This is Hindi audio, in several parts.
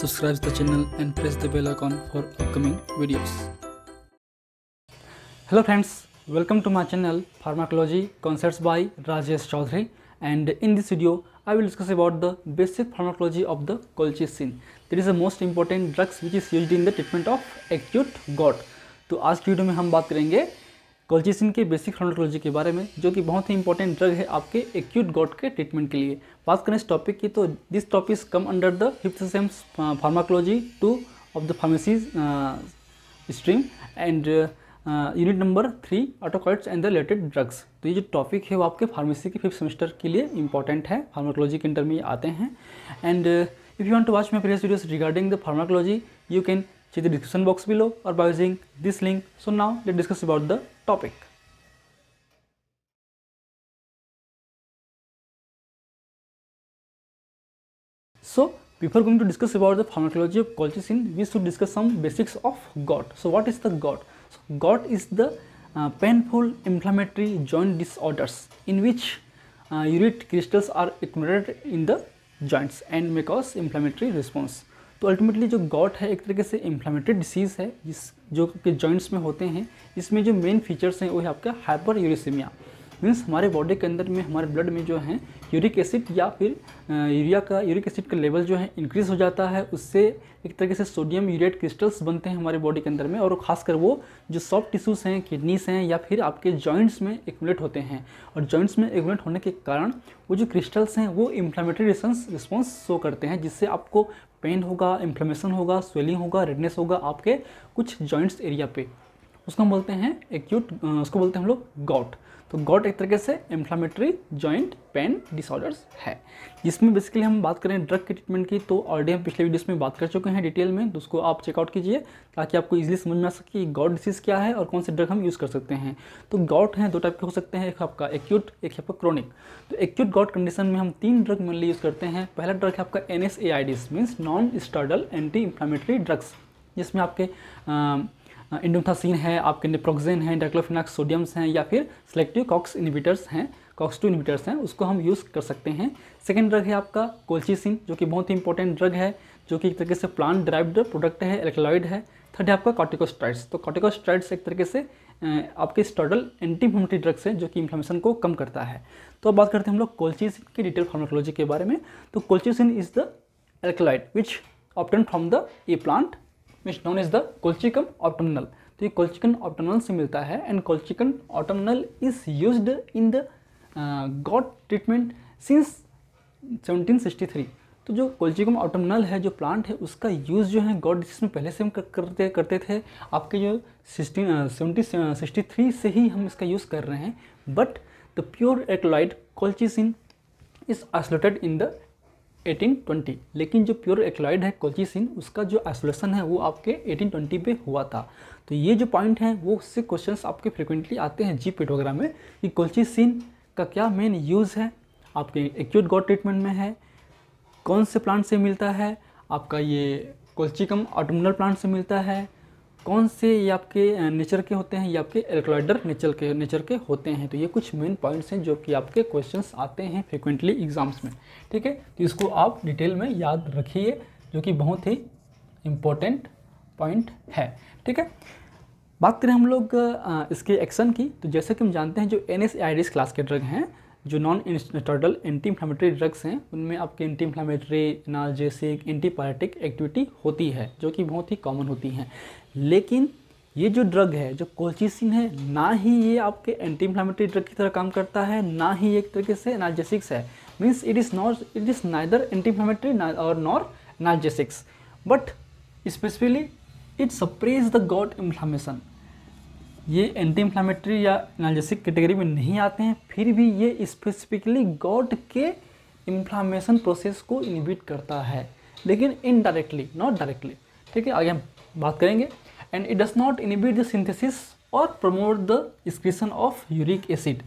subscribe the channel and press the bell icon for upcoming videos. Hello friends, welcome to my channel Pharmacology Concepts by Rajesh Chaudhary and in this video I will discuss about the basic pharmacology of the colchicine. That is the most important drugs which is used in the treatment of acute gout. तो आज की वीडियो में हम बात करेंगे कोल्चिसिन के बेसिक फ्रोनोटोलॉजी के बारे में जो कि बहुत ही इंपॉर्टेंट ड्रग है आपके एक्यूट गॉट के ट्रीटमेंट के लिए बात करें इस टॉपिक की तो this topic come under the हिप्सम pharmacology two of the pharmacies stream and unit number three autacoids and the related drugs तो ये जो टॉपिक है वो आपके फार्मेसी के फिफ्थ सेमेस्टर के लिए इंपॉर्टेंट है फार्माकोलॉजी के अंडर में आते हैं and if you want to watch my previous videos regarding the pharmacology you can check the description box below और by using this link so now let discuss about the topic. So before going to discuss about the pharmacology of colchicine, we should discuss some basics of GOT. So what is the GOT? So GOT is the uh, painful inflammatory joint disorders in which uh, urate crystals are accumulated in the joints and may cause inflammatory response. तो अल्टीमेटली जो गॉट है एक तरीके से इन्फ्लामेटरी डिसीज़ है जिस जो आपके जॉइंट्स में होते हैं इसमें जो मेन फीचर्स हैं वो है आपका हाइपर यूरिसमिया मीन्स हमारे बॉडी के अंदर में हमारे ब्लड में जो है यूरिक एसिड या फिर यूरिया का यूरिक एसिड का लेवल जो है इंक्रीज़ हो जाता है उससे एक तरीके से सोडियम यूरेट क्रिस्टल्स बनते हैं हमारे बॉडी के अंदर में और खासकर वो जो सॉफ्ट टिश्यूज़ हैं किडनीस हैं या फिर आपके जॉइंट्स में एकमुलेट होते हैं और जॉइंट्स में एकमुलेट होने के कारण वो जो क्रिस्टल्स हैं वो इन्फ्लामेटरी रिस्पॉन्स शो करते हैं जिससे आपको पेन होगा इन्फ्लामेशन होगा स्वेलिंग होगा रेडनेस होगा आपके कुछ जॉइंट्स एरिया पे उसको हम बोलते हैं एक्यूट उसको बोलते हैं हम लोग गॉट तो गॉट एक तरीके से इन्फ्लामेटरी जॉइंट पेन डिसऑर्डर्स है जिसमें बेसिकली हम बात करें ड्रग के ट्रीटमेंट की तो ऑलरेडी हम पिछले वीडियोस में बात कर चुके हैं डिटेल में तो उसको आप चेकआउट कीजिए ताकि आपको इजीली समझ में आ सके कि गॉट डिसीज़ क्या है और कौन से ड्रग हम यूज़ कर सकते हैं तो गॉट हैं दो टाइप के हो सकते हैं एक आपका एक्यूट एक आपका क्रॉनिक तो एक्यूट गॉट कंडीशन में हम तीन ड्रग मेनली यूज़ करते हैं पहला ड्रग है आपका N S A I means non steroidal anti inflammatory drugs जिसमें आपके हाँ, इंडोमथासीन है आपके निप्रोक्जेन है डाइक्लोफिनाक्स सोडियम्स हैं या फिर सेलेक्टिव कॉक्स इनिबिटर्स हैं कॉक्स टू इनिबिटर्स हैं उसको हम यूज़ कर सकते हैं सेकेंड ड्रग है आपका कोल्चीसिन जो कि बहुत ही इंपॉर्टेंट ड्रग है जो कि एक तरीके से प्लांट ड्राइव्ड प्रोडक्ट है इलेक्ट्रॉइड है थर्ड है आपका कॉटिकोस्ट्राइड्स तो कॉटिकोस्ट्राइड्स एक तरीके से आपके स्टर्डल एंटी इन्फ्लेमेटरी ड्रग्स है जो कि इन्फ्लेमेशन को कम करता है तो अब बात करते हैं हम लोग कोल्चीसिन की डिटेल फार्माकोलॉजी के बारे में तो colchicine is the alkaloid which obtain from the a plant which known is the colchicum autumnale तो ये कोल्चिकन ऑप्टमनल से मिलता है and colchicum autumnale is use in the gout treatment since 1763 तो जो कोल्चिकम ऑप्टमनल है जो प्लांट है उसका यूज़ जो है गॉड जिसमें पहले से हम करते करते थे आपके जो सिक्सटीन सेवनटीन uh, से ही हम इसका यूज़ कर रहे हैं but the pure alkaloid colchicine is isolated in the 1820 लेकिन जो प्योर एक्लॉइड है कोल्चिसिन उसका जो आइसोलेशन है वो आपके 1820 पे हुआ था तो ये जो पॉइंट है वो उससे क्वेश्चंस आपके फ्रिक्वेंटली आते हैं जी पेटोग्राम में कि कोल्चिसिन का क्या मेन यूज़ है आपके एक्यूट गॉड ट्रीटमेंट में है कौन से प्लांट से मिलता है आपका ये कोल्चिकम ऑटोमिनल प्लांट से मिलता है कौन से ये आपके नेचर के होते हैं ये आपके एल्कोलाइडर नेचर के नेचर के होते हैं तो ये कुछ मेन पॉइंट्स हैं जो कि आपके क्वेश्चंस आते हैं फ्रिक्वेंटली एग्जाम्स में ठीक है तो इसको आप डिटेल में याद रखिए जो कि बहुत ही इम्पोर्टेंट पॉइंट है ठीक है बात करें हम लोग इसके एक्शन की तो जैसे कि हम जानते हैं जो एन एस क्लास के ड्रग हैं जो non steroidal anti inflammatory drugs हैं उनमें आपके anti inflammatory analgesic antibiotic activity होती है जो कि बहुत ही कॉमन होती हैं लेकिन ये जो ड्रग है जो कोल्चिसिन है ना ही ये आपके एंटी इन्फ्लामेटरी ड्रग की तरह काम करता है ना ही एक तरीके से एनाल्जेसिक्स है means it is not it is neither anti inflammatory और nor analgesics but specifically it suppress the gout inflammation ये एंटी इन्फ्लामेटरी या एनाल्जेसिक कैटेगरी में नहीं आते हैं फिर भी ये स्पेसिफिकली गॉड के इन्फ्लामेशन प्रोसेस को इनिबिट करता है लेकिन इनडायरेक्टली नॉट डायरेक्टली ठीक है आगे हम बात करेंगे and it does not inhibit the synthesis और promote the excretion of uric acid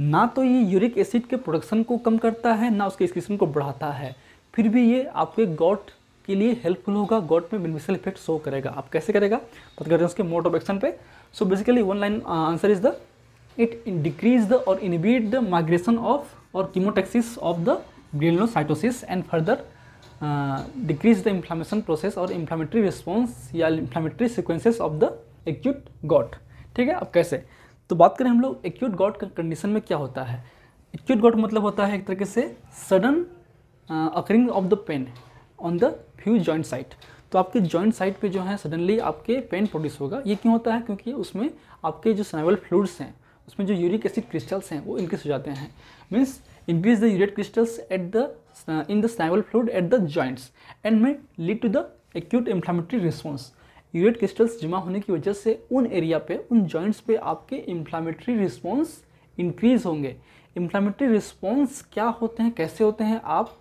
ना तो ये यूरिक एसिड के प्रोडक्शन को कम करता है ना उसके एक्सक्रीशन को बढ़ाता है फिर भी ये आपके गॉट के लिए हेल्पफुल होगा गॉट में बेनिफिशियल इफेक्ट शो करेगा आप कैसे करेगा बात करते हैं उसके मोड ऑफ एक्शन पे so basically one line answer is the it decrease the और इनिबिट द माइग्रेशन ऑफ और chemotaxis of the granulocytosis and further decrease the inflammation process और इन्फ्लामेटरी रिस्पॉन्स या inflammatory sequences of the acute gout ठीक है अब कैसे तो बात करें हम लोग एक्यूट गॉट कंडीशन में क्या होता है एक्यूट गॉट मतलब होता है एक तरीके से sudden occurring of the pain on the few joint site तो आपके जॉइंट साइट पे जो है सडनली आपके पेन प्रोड्यूस होगा ये क्यों होता है क्योंकि उसमें आपके जो सनाइवल फ्लूड्स हैं उसमें जो यूरिक एसिड क्रिस्टल्स हैं वो इंक्रीज हो जाते हैं means increase the urate crystals at the Uh, in the synovial fluid at the joints and may lead to the acute inflammatory response urate crystals जमा होने की वजह से उन एरिया पे उन जॉइंट्स पे आपके इन्फ्लामेटरी रिस्पॉन्स इंक्रीज होंगे इन्फ्लामेटरी रिस्पॉन्स क्या होते हैं कैसे होते हैं आप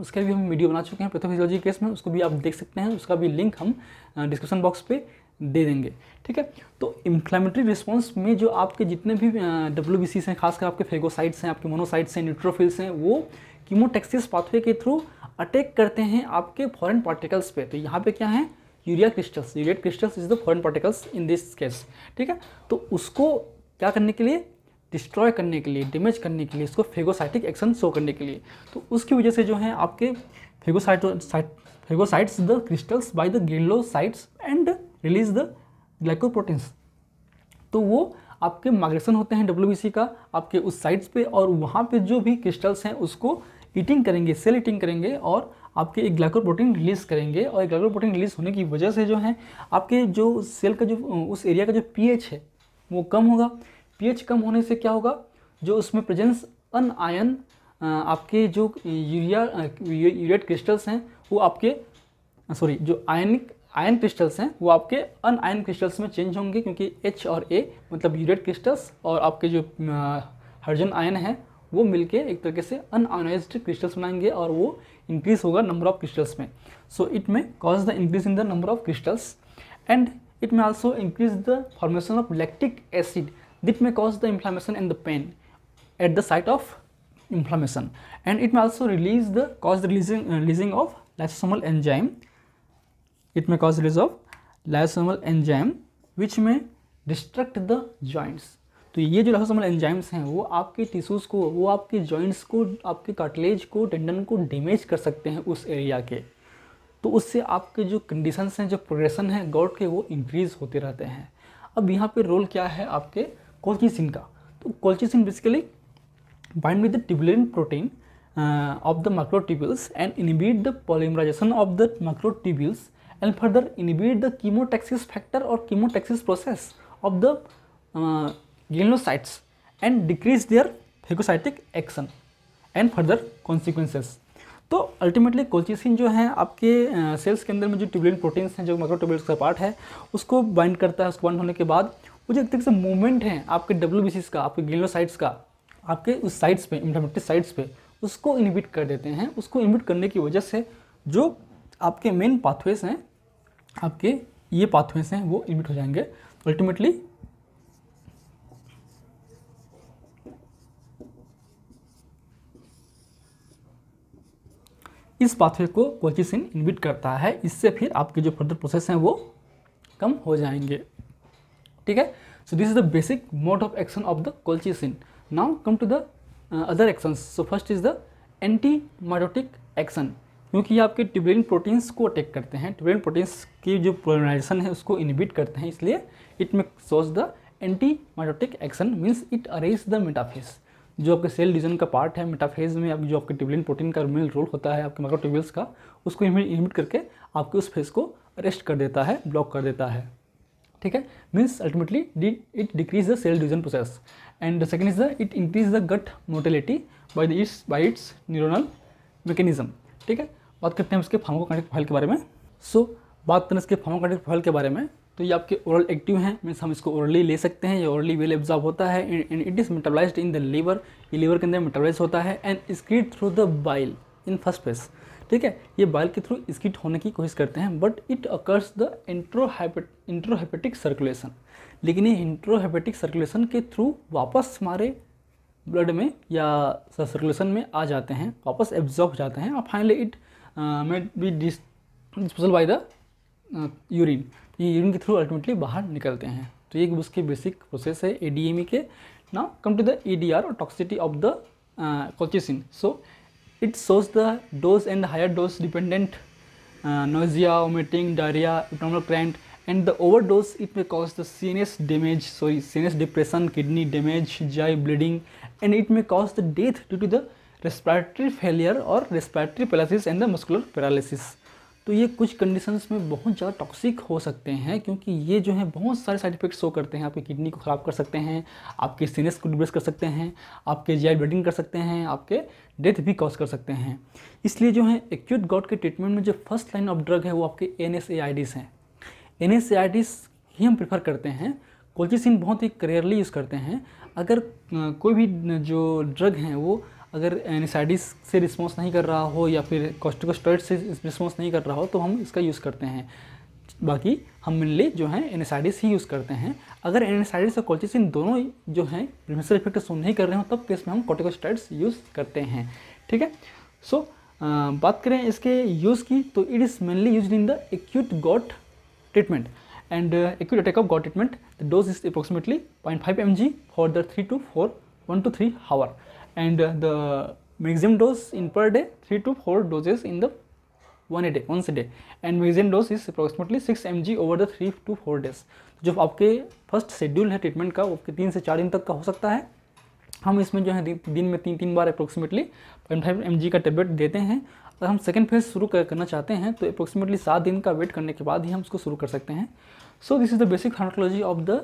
उसका भी हम वीडियो बना चुके हैं पैथोफिजियोलॉजी केस में उसको भी आप देख सकते हैं उसका भी लिंक हम डिस्क्रिप्शन uh, बॉक्स पे दे देंगे ठीक है तो इन्फ्लामेटरी रिस्पॉन्स में जो आपके जितने भी डब्ल्यू uh, बी हैं खासकर आपके फेगोसाइट्स हैं आपके मोनोसाइट्स हैं न्यूट्रोफिल्स हैं वो कीमोटेक्सिस पाथवे के थ्रू अटैक करते हैं आपके फॉरन पार्टिकल्स पे तो यहाँ पे क्या है urea crystals urea crystals is the foreign particles in this case ठीक है तो उसको क्या करने के लिए डिस्ट्रॉय करने के लिए डैमेज करने के लिए इसको फेगोसाइटिक एक्शन शो करने के लिए तो उसकी वजह से जो है आपके phagocytosis phagocytes the crystals by the granulocytes and release the glycoproteins तो वो आपके माइग्रेशन होते हैं डब्ल्यू का आपके उस साइट्स पे और वहाँ पे जो भी क्रिस्टल्स हैं उसको ईटिंग करेंगे सेल ईटिंग करेंगे और आपके एक प्रोटीन रिलीज करेंगे और एक प्रोटीन रिलीज होने की वजह से जो है आपके जो सेल का जो उस एरिया का जो पीएच है वो कम होगा पीएच कम होने से क्या होगा जो उसमें प्रेजेंस अन आयन आपके जो यूरिया यूरेट क्रिस्टल्स हैं वो आपके सॉरी जो आयनिक आयन क्रिस्टल्स हैं वो आपके अन आयन क्रिस्टल्स में चेंज होंगे क्योंकि एच और ए मतलब यूरेट क्रिस्टल्स और आपके जो हर्जन आयन हैं वो मिलके एक तरीके से अनऑर्गेनाइज्ड क्रिस्टल्स बनाएंगे और वो इंक्रीज होगा नंबर ऑफ क्रिस्टल्स में so it may cause the increase in the number of crystals and it may also increase the formation of lactic acid that may cause the inflammation and the pain at the site of inflammation and it may also release the cause releasing releasing of lysosomal enzyme it may cause release of lysosomal enzyme which may destruct the joints तो ये जो लाइसोसोमल एंजाइम्स हैं वो आपके टिश्यूज़ को वो आपके जॉइंट्स को आपके कार्टिलेज को टेंडन को डेमेज कर सकते हैं उस एरिया के तो उससे आपके जो कंडीशंस हैं जो प्रोग्रेशन है गॉड के वो इंक्रीज़ होते रहते हैं अब यहाँ पे रोल क्या है आपके कोल्चिसिन का तो colchicine basically bind with the tubulin protein of the microtubules and inhibit the polymerization of the microtubules and further inhibit the chemotaxis factor और chemotaxis process of the granulocytes and decrease their phagocytic action and further consequences तो अल्टीमेटली कोचिसिन जो है आपके सेल्स के अंदर में जो ट्यूबुलिन प्रोटीन्स हैं जो माइक्रोट्यूबुल्स का पार्ट है उसको बाइंड करता है उसको बाइंड होने के बाद वो जो एक तरीके से मूवमेंट है आपके डब्ल्यू का आपके ग्लिनोसाइट्स का आपके उस साइड्स पे इंफ्लामेटरी साइड्स पे उसको इनिबिट कर देते हैं उसको इनिबिट करने की वजह से जो आपके मेन पाथवेज हैं आपके ये पाथवेज हैं वो इनिबिट हो जाएंगे अल्टीमेटली इस पाथवे को कोचिसिन इन्विट करता है इससे फिर आपके जो फर्दर प्रोसेस हैं वो कम हो जाएंगे ठीक है so this is the basic mode of action of the colchicine now come to the other actions so first is the anti mitotic action क्योंकि ये आपके ट्यूबुलिन प्रोटीन्स को अटैक करते हैं ट्यूबुलिन प्रोटीन्स की जो पोलराइजेशन है उसको इनहिबिट करते हैं इसलिए it may shows the anti mitotic action means it arrests the metaphase जो आपके सेल डिजन का पार्ट है मेटाफेज में आप जो आपके ट्यूबलिन प्रोटीन का मेन रोल होता है आपके माइक्रोट्यूबल्स का उसको इमिट करके आपके उस फेज को अरेस्ट कर देता है ब्लॉक कर देता है ठीक है means ultimately it decrease the cell division process and second is the it increase the gut motility by the its by its neuronal mechanism ठीक है बात करते हैं उसके फार्माकोकाइनेटिक प्रोफाइल के बारे में सो so, बात करें इसके फार्माकोकाइनेटिक प्रोफाइल के बारे में तो ये आपके ओरल एक्टिव हैं मीन्स हम इसको ओरली ले सकते हैं ये ओरली वेल एब्जॉर्ब होता है and it is metabolize in the liver ये लीवर के अंदर मेटाबलाइज होता है and secrete through the bile in first place ठीक है ये बाइल के थ्रू स्किट होने की कोशिश करते हैं बट इट अकर्स द इंट्रोहाइपेट इंट्रोहेपेटिक सर्कुलेशन लेकिन ये इंट्रोहेपेटिक सर्कुलेशन के थ्रू वापस हमारे ब्लड में या सर्कुलेशन में आ जाते हैं वापस एब्जॉर्ब हो जाते हैं और finally it may be disposal by the urine ये यूरिन के थ्रू अल्टीमेटली बाहर निकलते हैं तो ये उसके बेसिक प्रोसेस है एडीएमई e के ना come to the E D R और toxicity of the colchicine so it shows the dose and the higher dose dependent nausea vomiting diarrhoea abdominal cramp and the over dose it may cause the CNS damage sorry CNS depression kidney damage GI bleeding and it may cause the death due to the respiratory failure और respiratory paralysis and the muscular paralysis तो ये कुछ कंडीशंस में बहुत ज़्यादा टॉक्सिक हो सकते हैं क्योंकि ये जो है बहुत सारे साइड इफेक्ट्स शो करते हैं आपकी किडनी को ख़राब कर सकते हैं आपके सीनेस को डिब्रेस कर सकते हैं आपके जी आई कर सकते हैं आपके डेथ भी कॉज कर सकते हैं इसलिए जो है एक्यूट गॉड के ट्रीटमेंट में जो फर्स्ट लाइन ऑफ ड्रग है वो आपके एन एस हैं एन एस ही हम प्रीफर करते हैं कोल्चिसिन बहुत ही करियरली यूज़ करते हैं अगर कोई भी जो ड्रग हैं वो अगर एनिसाइडिस से रिस्पॉन्स नहीं कर रहा हो या फिर कॉस्टिकोस्टॉइड से रिस्पॉन्स नहीं कर रहा हो तो हम इसका यूज़ करते हैं बाकी हम मिनली जो है एनिसाइडिस ही यूज़ करते हैं अगर एनिसाइडिस और कोल्चिसिन दोनों जो हैं प्रिमेसर इफेक्ट शो नहीं कर रहे हो तब केस में हम कॉटिकोस्टाइड्स यूज़ करते हैं ठीक है सो so, बात करें इसके यूज़ की तो it is mainly use in the acute gout treatment acute uh, of gout treatment the dose is approximately point five M G for the three to four one to three hour and uh, the maximum dose in per day three to four doses in the one a day once a day and maximum dose is approximately six M G over the three to four days जो आपके फर्स्ट शेड्यूल है ट्रीटमेंट का वो आपके तीन से चार दिन तक का हो सकता है हम इसमें जो है दिन में तीन तीन बार approximately point five M G का टेबलेट देते हैं अगर हम सेकेंड फेज शुरू करना चाहते हैं तो अप्रोक्सीमेटली सात दिन का वेट करने के बाद ही हम उसको शुरू कर सकते हैं so this is the basic pharmacology of the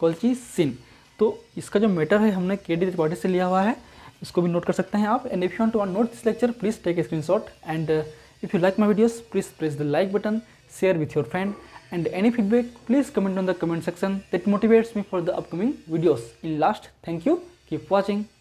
colchicine तो इसका जो मैटर है हमने के डी से लिया हुआ है इसको भी नोट कर सकते हैं आप and if you want to note this lecture please take a screen and if you like my videos please press the like button share with your friend and any feedback please comment on the comment section that motivates me for the upcoming videos in last thank you keep watching